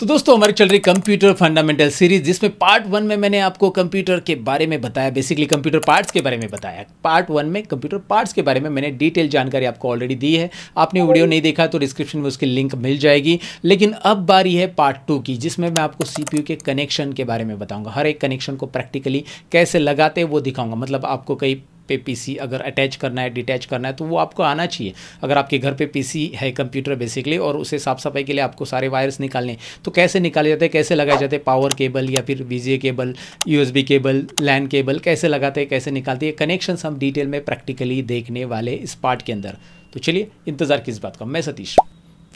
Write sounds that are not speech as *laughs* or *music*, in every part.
तो दोस्तों हमारी चल रही कंप्यूटर फंडामेंटल सीरीज जिसमें पार्ट वन में मैंने आपको कंप्यूटर के बारे में बताया बेसिकली कंप्यूटर पार्ट्स के बारे में बताया पार्ट वन में कंप्यूटर पार्ट्स के बारे में मैंने डिटेल जानकारी आपको ऑलरेडी दी है आपने वीडियो नहीं देखा तो डिस्क्रिप्शन में उसकी लिंक मिल जाएगी लेकिन अब बारी है पार्ट टू की जिसमें मैं आपको सी के कनेक्शन के बारे में बताऊँगा हर एक कनेक्शन को प्रैक्टिकली कैसे लगाते वो दिखाऊँगा मतलब आपको कई पे पीसी अगर अटैच करना है डिटैच करना है तो वो आपको आना चाहिए अगर आपके घर पे पीसी है कंप्यूटर बेसिकली और उसे साफ सफाई के लिए आपको सारे वायर्स निकालने तो कैसे निकाले जाते हैं कैसे लगाए जाते हैं पावर केबल या फिर V cable U cable LAN cable कैसे लगाते हैं कैसे निकालते हैं कनेक्शन हम डिटेल में प्रैक्टिकली देखने वाले इस पार्ट के अंदर तो चलिए इंतज़ार किस बात का मैं सतीश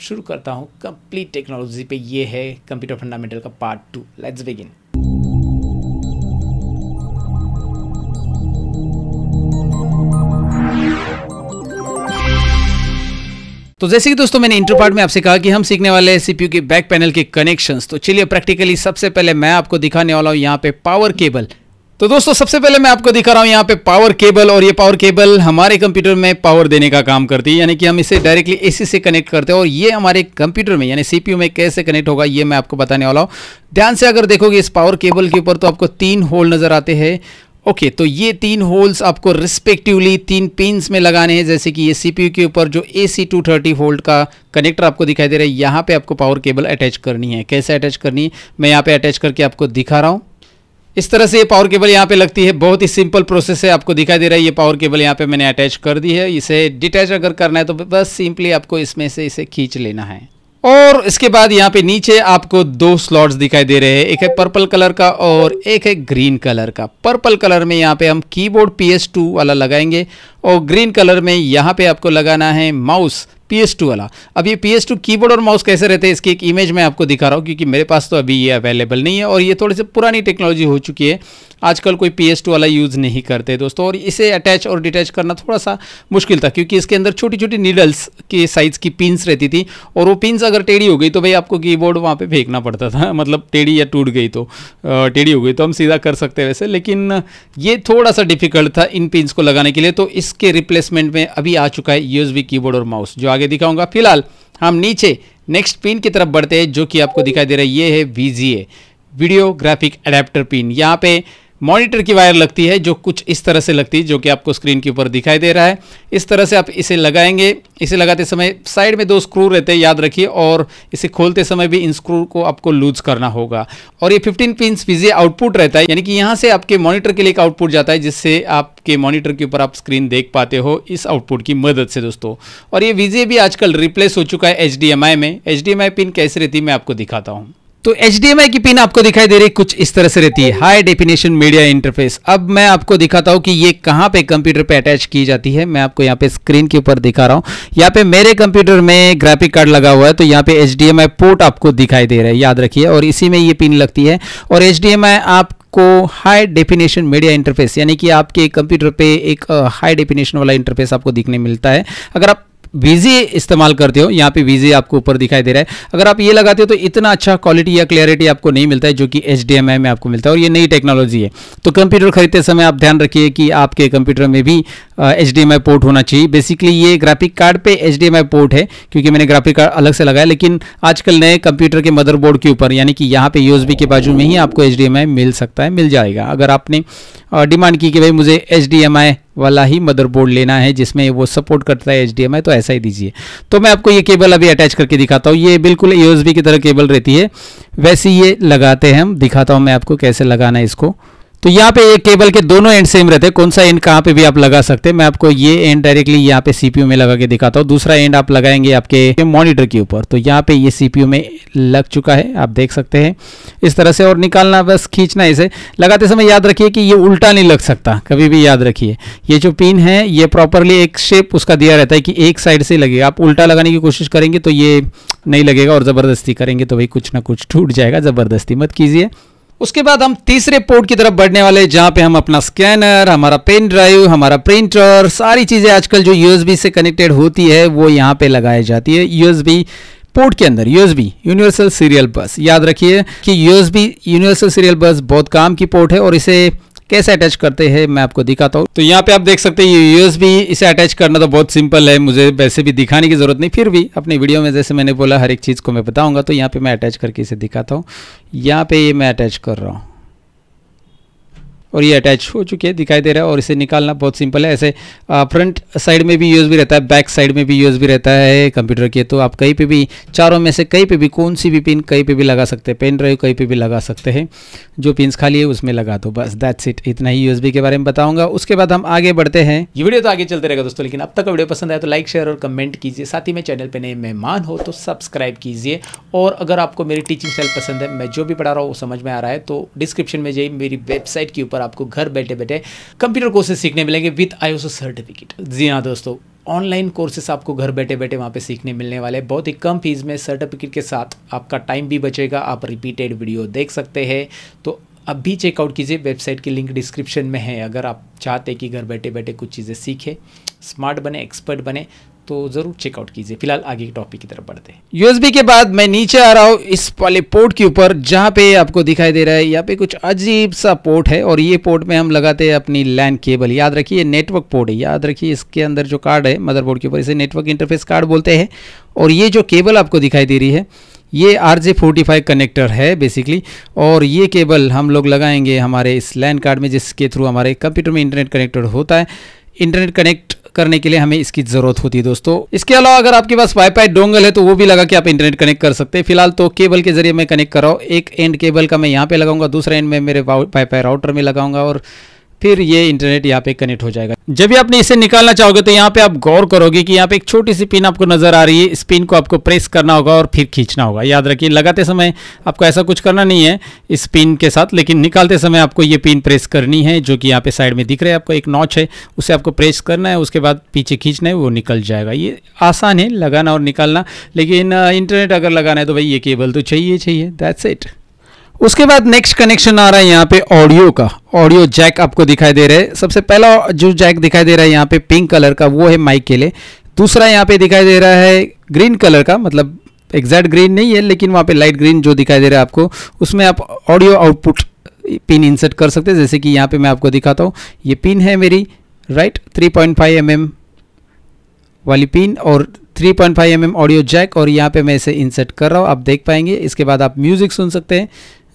शुरू करता हूँ कंप्लीट टेक्नोलॉजी पे ये है कंप्यूटर फंडामेंटल का पार्ट टू लेट्स बिगिन तो जैसे कि दोस्तों मैंने इंटर पार्ट में आपसे कहा कि हम सीखने वाले हैं सीपीयू के बैक पैनल के कनेक्शंस तो चलिए प्रैक्टिकली सबसे पहले मैं आपको दिखाने वाला हूं यहाँ पे पावर केबल तो दोस्तों सबसे पहले मैं आपको दिखा रहा हूं यहाँ पे पावर केबल और ये पावर केबल हमारे कंप्यूटर में पावर देने का काम करती है यानी कि हम इसे डायरेक्टली एसी से कनेक्ट करते हैं और ये हमारे कंप्यूटर में यानी सीपीयू में कैसे कनेक्ट होगा ये मैं आपको बताने वाला हूं ध्यान से अगर देखोगे इस पावर केबल के ऊपर तो आपको तीन होल नज़र आते हैं ओके okay, तो ये तीन होल्स आपको रिस्पेक्टिवली तीन पिंस में लगाने हैं जैसे कि ये सीपीयू के ऊपर जो A C two thirty hold का कनेक्टर आपको दिखाई दे रहा है यहाँ पे आपको पावर केबल अटैच करनी है कैसे अटैच करनी है मैं यहाँ पे अटैच करके आपको दिखा रहा हूँ इस तरह से ये पावर केबल यहाँ पे लगती है बहुत ही सिंपल प्रोसेस है आपको दिखाई दे रहा है ये पावर केबल यहाँ पे मैंने अटैच कर दी है इसे डिटैच अगर करना है तो बस सिंपली आपको इसमें से इसे खींच लेना है और इसके बाद यहाँ पे नीचे आपको दो स्लॉट्स दिखाई दे रहे हैं एक है पर्पल कलर का और एक है ग्रीन कलर का पर्पल कलर में यहाँ पे हम कीबोर्ड PS2 वाला लगाएंगे और ग्रीन कलर में यहाँ पे आपको लगाना है माउस पी एस टू वाला अब ये P S two keyboard और माउस कैसे रहते हैं इसकी एक इमेज मैं आपको दिखा रहा हूँ क्योंकि मेरे पास तो अभी ये अवेलेबल नहीं है और ये थोड़ी सी पुरानी टेक्नोलॉजी हो चुकी है आजकल कोई पी एस टू वाला यूज़ नहीं करते दोस्तों और इसे अटैच और डिटैच करना थोड़ा सा मुश्किल था क्योंकि इसके अंदर छोटी छोटी नीडल्स के साइज़ की पिंस रहती थी और वो पिंस अगर टेढ़ी हो गई तो भाई आपको की बोर्ड वहाँ पर फेंकना पड़ता था *laughs* मतलब टेढ़ी या टूट गई तो टेढ़ी हो गई तो हम सीधा कर सकते वैसे लेकिन ये थोड़ा सा डिफिकल्ट था इन पिंस को लगाने के लिए तो इसके रिप्लेसमेंट में अभी आ चुका है यूएसबी कीबोर्ड और माउस जो आगे आगे दिखाऊंगा फिलहाल हम नीचे नेक्स्ट पिन की तरफ बढ़ते हैं जो कि आपको दिखाई दे रहा है ये है VGA video graphic adapter pin यहाँ पे मॉनिटर की वायर लगती है जो कुछ इस तरह से लगती है जो कि आपको स्क्रीन के ऊपर दिखाई दे रहा है इस तरह से आप इसे लगाएंगे इसे लगाते समय साइड में दो स्क्रू रहते हैं याद रखिए और इसे खोलते समय भी इन स्क्रू को आपको लूज करना होगा और ये 15 पिन पीजे आउटपुट रहता है यानी कि यहाँ से आपके मॉनिटर के लिए एक आउटपुट जाता है जिससे आपके मॉनिटर के ऊपर आप स्क्रीन देख पाते हो इस आउटपुट की मदद से दोस्तों और ये वीजे भी आजकल रिप्लेस हो चुका है एच में एच पिन कैसे रहती है मैं आपको दिखाता हूँ तो एच की पिन आपको दिखाई दे रही कुछ इस तरह से रहती है हाई डेफिनेशन मीडिया इंटरफेस अब मैं आपको दिखाता हूं कि ये कहां पे कंप्यूटर पे अटैच की जाती है मैं आपको यहाँ पे स्क्रीन के ऊपर दिखा रहा हूं यहाँ पे मेरे कंप्यूटर में ग्राफिक कार्ड लगा हुआ है तो यहाँ पे एच पोर्ट आपको दिखाई दे रहा है याद रखिए और इसी में ये पिन लगती है और एच आप को हाई डेफिनेशन मीडिया इंटरफेस यानी कि आपके कंप्यूटर पे एक हाई डेफिनेशन वाला इंटरफेस आपको दिखने मिलता है अगर आप वीजी इस्तेमाल करते हो यहाँ पे वीजी आपको ऊपर दिखाई दे रहा है अगर आप ये लगाते हो तो इतना अच्छा क्वालिटी या क्लियरिटी आपको नहीं मिलता है जो कि एच में आपको मिलता है और ये नई टेक्नोलॉजी है तो कंप्यूटर खरीदते समय आप ध्यान रखिए कि आपके कंप्यूटर में भी H D M I port होना चाहिए बेसिकली ये ग्राफिक कार्ड पे H D M I port है क्योंकि मैंने ग्राफिक कार्ड अलग से लगाया लेकिन आजकल नए कंप्यूटर के मदरबोर्ड के ऊपर यानी कि यहाँ पे यूएसबी के बाजू में ही आपको एच डी एम आई मिल सकता है मिल जाएगा अगर आपने डिमांड की कि भाई मुझे एच डी एम आई वाला ही मदरबोर्ड लेना है जिसमें वो सपोर्ट करता है एच डी एम आई तो ऐसा ही दीजिए तो मैं आपको ये केबल अभी अटैच करके दिखाता हूँ ये बिल्कुल यूएसबी की तरह केबल रहती है वैसे ये लगाते हैं हम दिखाता हूँ मैं आपको कैसे लगाना है इसको तो यहाँ पे ये केबल के दोनों एंड सेम रहते हैं कौन सा एंड कहाँ पे भी आप लगा सकते हैं मैं आपको ये एंड डायरेक्टली यहाँ पे सीपीयू में लगा के दिखाता हूँ दूसरा एंड आप लगाएंगे आपके मॉनिटर के ऊपर तो यहाँ पे ये सीपीयू में लग चुका है आप देख सकते हैं इस तरह से और निकालना बस खींचना इसे लगाते समय याद रखिए कि ये उल्टा नहीं लग सकता कभी भी याद रखिए ये जो पिन है ये प्रॉपरली एक शेप उसका दिया रहता है कि एक साइड से लगेगा आप उल्टा लगाने की कोशिश करेंगे तो ये नहीं लगेगा और ज़बरदस्ती करेंगे तो भाई कुछ ना कुछ टूट जाएगा ज़बरदस्ती मत कीजिए उसके बाद हम तीसरे पोर्ट की तरफ बढ़ने वाले जहाँ पे हम अपना स्कैनर हमारा पेन ड्राइव हमारा प्रिंटर सारी चीज़ें आजकल जो यूएसबी से कनेक्टेड होती है वो यहाँ पे लगाई जाती है यूएसबी पोर्ट के अंदर यूएसबी यूनिवर्सल सीरियल बस याद रखिए कि यूएसबी यूनिवर्सल सीरियल बस बहुत काम की पोर्ट है और इसे कैसे अटैच करते हैं मैं आपको दिखाता हूँ तो यहाँ पे आप देख सकते हैं यूएसबी इसे अटैच करना तो बहुत सिंपल है मुझे वैसे भी दिखाने की जरूरत नहीं फिर भी अपने वीडियो में जैसे मैंने बोला हर एक चीज़ को मैं बताऊँगा तो यहाँ पे मैं अटैच करके इसे दिखाता हूँ यहाँ पे ये मैं अटैच कर रहा हूँ और ये अटैच हो चुकी है दिखाई दे रहा है और इसे निकालना बहुत सिंपल है ऐसे फ्रंट साइड में भी यूज़ भी रहता है बैक साइड में भी यूज़ भी रहता है कंप्यूटर के तो आप कहीं पे भी चारों में से कहीं पे भी कौन सी भी पिन कहीं पे भी लगा सकते हैं पेन ड्राइव कहीं पे भी लगा सकते हैं जो पिन खाली है उसमें लगा दो बस दैट्स इट इतना ही यूएसबी के बारे में बताऊंगा उसके बाद हम आगे बढ़ते हैं ये वीडियो तो आगे चलते रहेगा दोस्तों लेकिन अब तक वीडियो पसंद आया तो लाइक शेयर और कमेंट कीजिए साथ ही में चैनल पर नए मेहमान हो तो सब्सक्राइब कीजिए और अगर आपको मेरी टीचिंग स्टाइल पसंद है मैं जो भी पढ़ा रहा हूँ वो समझ में आ रहा है तो डिस्क्रिप्शन में जाइए मेरी वेबसाइट के ऊपर पर आपको घर बैठे बैठे कंप्यूटर कोर्सेज सीखने मिलेंगे विथ आईओसो सर्टिफिकेट जी हाँ दोस्तों ऑनलाइन कोर्सेस आपको घर बैठे बैठे वहाँ पे सीखने मिलने वाले बहुत ही कम फीस में सर्टिफिकेट के साथ आपका टाइम भी बचेगा आप रिपीटेड वीडियो देख सकते हैं तो अब भी चेकआउट कीजिए वेबसाइट की लिंक डिस्क्रिप्शन में है अगर आप चाहते कि घर बैठे बैठे कुछ चीज़ें सीखें स्मार्ट बने एक्सपर्ट बने तो ज़रूर चेकआउट कीजिए फिलहाल आगे के टॉपिक की तरफ बढ़ते हैं यूएसबी के बाद मैं नीचे आ रहा हूँ इस वाले पोर्ट के ऊपर जहाँ पे आपको दिखाई दे रहा है यहाँ पे कुछ अजीब सा पोर्ट है और ये पोर्ट में हम लगाते हैं अपनी लैंड केबल याद रखिए नेटवर्क पोर्ट है याद रखिए इसके अंदर जो कार्ड है मदरबोर्ड के ऊपर इसे नेटवर्क इंटरफेस कार्ड बोलते हैं और ये जो केबल आपको दिखाई दे रही है ये R J forty five connector है बेसिकली और ये केबल हम लोग लगाएंगे हमारे इस लैंड कार्ड में जिसके थ्रू हमारे कंप्यूटर में इंटरनेट कनेक्टेड होता है इंटरनेट कनेक्ट करने के लिए हमें इसकी जरूरत होती है दोस्तों इसके अलावा अगर आपके पास वाईफाई डोंगल है तो वो भी लगा के आप इंटरनेट कनेक्ट कर सकते हैं फिलहाल तो केबल के जरिए मैं कनेक्ट कर रहा हूँ एक एंड केबल का मैं यहाँ पे लगाऊंगा दूसरा एंड में मेरे वाईफाई राउटर में लगाऊंगा और फिर ये इंटरनेट यहाँ पे कनेक्ट हो जाएगा जब भी आपने इसे निकालना चाहोगे तो यहाँ पे आप गौर करोगे कि यहाँ पे एक छोटी सी पिन आपको नजर आ रही है इस पिन को आपको प्रेस करना होगा और फिर खींचना होगा याद रखिए लगाते समय आपको ऐसा कुछ करना नहीं है इस पिन के साथ लेकिन निकालते समय आपको ये पिन प्रेस करनी है जो कि यहाँ पे साइड में दिख रहा है आपको एक नॉच है उसे आपको प्रेस करना है उसके बाद पीछे खींचना है वो निकल जाएगा ये आसान है लगाना और निकालना लेकिन इंटरनेट अगर लगाना है तो भाई ये केबल तो चाहिए चाहिए दैट्स इट उसके बाद नेक्स्ट कनेक्शन आ रहा है यहाँ पे ऑडियो का ऑडियो जैक आपको दिखाई दे रहा है सबसे पहला जो जैक दिखाई दे रहा है यहाँ पे पिंक कलर का वो है माइक के लिए दूसरा यहाँ पे दिखाई दे रहा है ग्रीन कलर का मतलब एग्जैक्ट ग्रीन नहीं है लेकिन वहाँ पे लाइट ग्रीन जो दिखाई दे रहा है आपको उसमें आप ऑडियो आउटपुट पिन इंसर्ट कर सकते हैं जैसे कि यहाँ पे मैं आपको दिखाता हूँ ये पिन है मेरी राइट 3.5 पॉइंट mm वाली पिन और 3.5 पॉइंट mm ऑडियो जैक और यहाँ पे मैं इसे इंसर्ट कर रहा हूँ आप देख पाएंगे इसके बाद आप म्यूज़िक सुन सकते हैं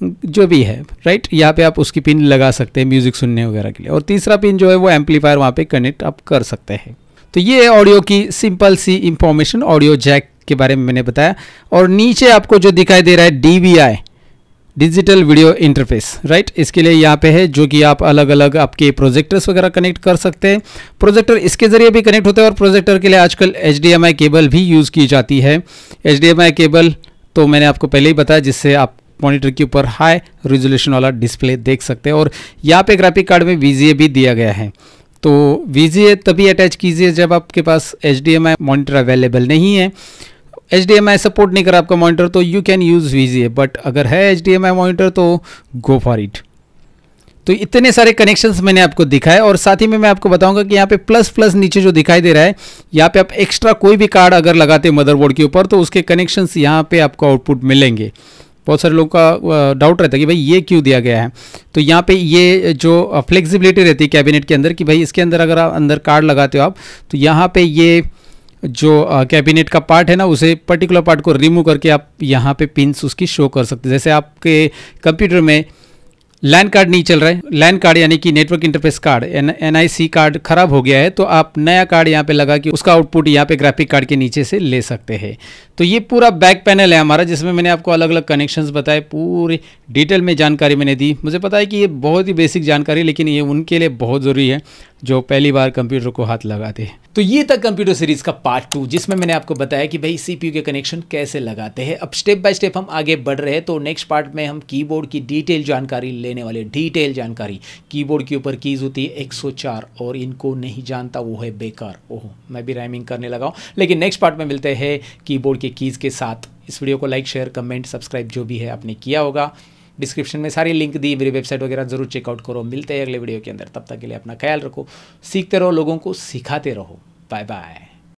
जो भी है राइट यहाँ पे आप उसकी पिन लगा सकते हैं म्यूज़िक सुनने वगैरह के लिए और तीसरा पिन जो है वो एम्पलीफायर वहाँ पे कनेक्ट आप कर सकते हैं तो ये ऑडियो की सिंपल सी इंफॉर्मेशन ऑडियो जैक के बारे में मैंने बताया और नीचे आपको जो दिखाई दे रहा है D digital video interface right इसके लिए यहाँ पे है जो कि आप अलग अलग आपके प्रोजेक्टर्स वगैरह कनेक्ट कर सकते हैं प्रोजेक्टर इसके ज़रिए भी कनेक्ट होते हैं और प्रोजेक्टर के लिए आजकल एच केबल भी यूज़ की जाती है एच केबल तो मैंने आपको पहले ही बताया जिससे आप मॉनिटर के ऊपर हाई रिजोल्यूशन वाला डिस्प्ले देख सकते हैं और यहाँ पे ग्राफिक कार्ड में वी भी दिया गया है तो वी तभी अटैच कीजिए जब आपके पास एच मॉनिटर अवेलेबल नहीं है एच सपोर्ट नहीं करा आपका मॉनिटर तो you can use V but अगर है एच मॉनिटर तो गो फॉर इट तो इतने सारे कनेक्शंस मैंने आपको दिखाए और साथ ही में मैं आपको बताऊंगा कि यहाँ पे प्लस प्लस नीचे जो दिखाई दे रहा है यहाँ पे आप एक्स्ट्रा कोई भी कार्ड अगर लगाते मदरबोर्ड के ऊपर तो उसके कनेक्शंस यहाँ पे आपको आउटपुट मिलेंगे बहुत सारे लोग का डाउट रहता है कि भाई ये क्यों दिया गया है तो यहाँ पे ये जो फ्लेक्सिबिलिटी रहती है कैबिनेट के अंदर कि भाई इसके अंदर अगर आप अंदर कार्ड लगाते हो आप तो यहाँ पे ये जो कैबिनेट का पार्ट है ना उसे पर्टिकुलर पार्ट को रिमूव करके आप यहाँ पे पिंस उसकी शो कर सकते जैसे आपके कंप्यूटर में लैन कार्ड नहीं चल रहा है लैन कार्ड यानी कि network interface card N I card खराब हो गया है तो आप नया कार्ड यहाँ पे लगा कि उसका आउटपुट यहाँ पे ग्राफिक कार्ड के नीचे से ले सकते हैं तो ये पूरा बैक पैनल है हमारा जिसमें मैंने आपको अलग अलग कनेक्शंस बताए पूरी डिटेल में जानकारी मैंने दी मुझे पता है कि ये बहुत ही बेसिक जानकारी लेकिन ये उनके लिए बहुत ज़रूरी है जो पहली बार कंप्यूटर को हाथ लगाते हैं तो ये था कंप्यूटर सीरीज़ का पार्ट टू जिसमें मैंने आपको बताया कि भाई सीपीयू के कनेक्शन कैसे लगाते हैं अब स्टेप बाय स्टेप हम आगे बढ़ रहे हैं तो नेक्स्ट पार्ट में हम कीबोर्ड की डिटेल जानकारी लेने वाले डिटेल जानकारी कीबोर्ड के ऊपर कीज़ होती है एक और इनको नहीं जानता वो है बेकार ओहो मैं भी राइमिंग करने लगा हूँ लेकिन नेक्स्ट पार्ट में मिलते हैं कीबोर्ड के कीज़ के साथ इस वीडियो को लाइक शेयर कमेंट सब्सक्राइब जो भी है आपने किया होगा डिस्क्रिप्शन में सारी लिंक दी मेरी वेबसाइट वगैरह जरूर चेकआउट करो मिलते हैं अगले वीडियो के अंदर तब तक के लिए अपना ख्याल रखो सीखते रहो लोगों को सिखाते रहो बाय बाय